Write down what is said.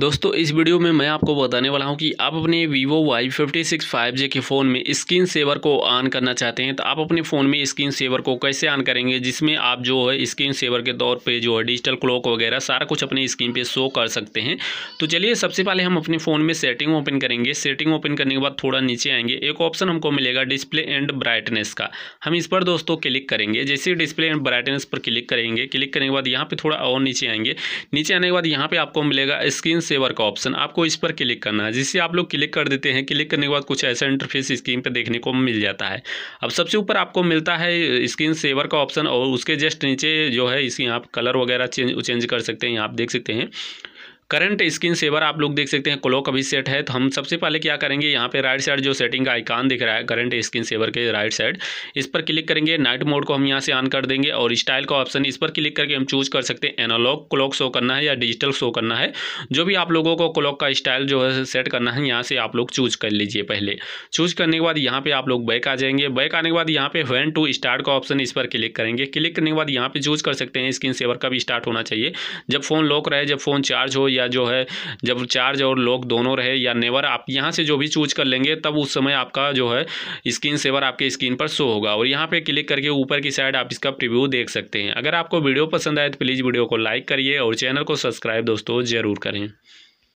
दोस्तों इस वीडियो में मैं आपको बताने वाला हूं कि आप अपने Vivo Y fifty six five J के फ़ोन में स्क्रीन सेवर को ऑन करना चाहते हैं तो आप अपने फ़ोन में स्क्रीन सेवर को कैसे ऑन करेंगे जिसमें आप जो है स्क्रीन सेवर के तौर पे जो है डिजिटल क्लॉक वगैरह सारा कुछ अपने स्क्रीन पे शो कर सकते हैं तो चलिए सबसे पहले हम अपने फ़ोन में सेटिंग ओपन करेंगे सेटिंग ओपन करने के बाद थोड़ा नीचे आएंगे एक ऑप्शन हमको मिलेगा डिस्प्ले एंड ब्राइटनेस का हम इस पर दोस्तों क्लिक करेंगे जैसे डिस्प्ले एंड ब्राइटनेस पर क्लिक करेंगे क्लिक करने के बाद यहाँ पर थोड़ा और नीचे आएंगे नीचे आने के बाद यहाँ पर आपको मिलेगा स्क्रीन सेवर का ऑप्शन आपको इस पर क्लिक करना है जिसे आप लोग क्लिक कर देते हैं क्लिक करने के बाद कुछ ऐसा इंटरफेस स्क्रीन पर देखने को मिल जाता है अब सबसे ऊपर आपको मिलता है स्क्रीन सेवर का ऑप्शन और उसके जस्ट नीचे जो है इसकी आप कलर वगैरह चेंज कर सकते हैं यहाँ आप देख सकते हैं करंट स्क्रीन सेवर आप लोग देख सकते हैं क्लॉक अभी सेट है तो हम सबसे पहले क्या करेंगे यहाँ पे राइट साइड जो सेटिंग का आइकान दिख रहा है करंट स्क्रीन सेवर के राइट साइड इस पर क्लिक करेंगे नाइट मोड को हम यहाँ से ऑन कर देंगे और स्टाइल का ऑप्शन इस पर क्लिक करके हम चूज कर सकते हैं एनालॉग क्लॉक शो करना है या डिजिटल शो करना है जो भी आप लोगों को क्लॉक का स्टाइल जो है सेट करना है यहाँ से आप लोग चूज कर लीजिए पहले चूज करने के बाद यहाँ पर आप लोग बैक आ जाएंगे बैक आने के बाद यहाँ पे वैन टू स्टार्ट का ऑप्शन इस पर क्लिक करेंगे क्लिक करने के बाद यहाँ पर चूज कर सकते हैं स्क्रीन सेवर का भी स्टार्ट होना चाहिए जब फोन लॉक रहे जब फोन चार्ज हो या जो है जब चार्ज और लॉक दोनों रहे या नेवर आप यहाँ से जो भी चूज कर लेंगे तब उस समय आपका जो है स्क्रीन सेवर आपके स्क्रीन पर शो होगा और यहाँ पर क्लिक करके ऊपर की साइड आप इसका प्रिव्यू देख सकते हैं अगर आपको वीडियो पसंद आए तो प्लीज़ वीडियो को लाइक करिए और चैनल को सब्सक्राइब दोस्तों ज़रूर करें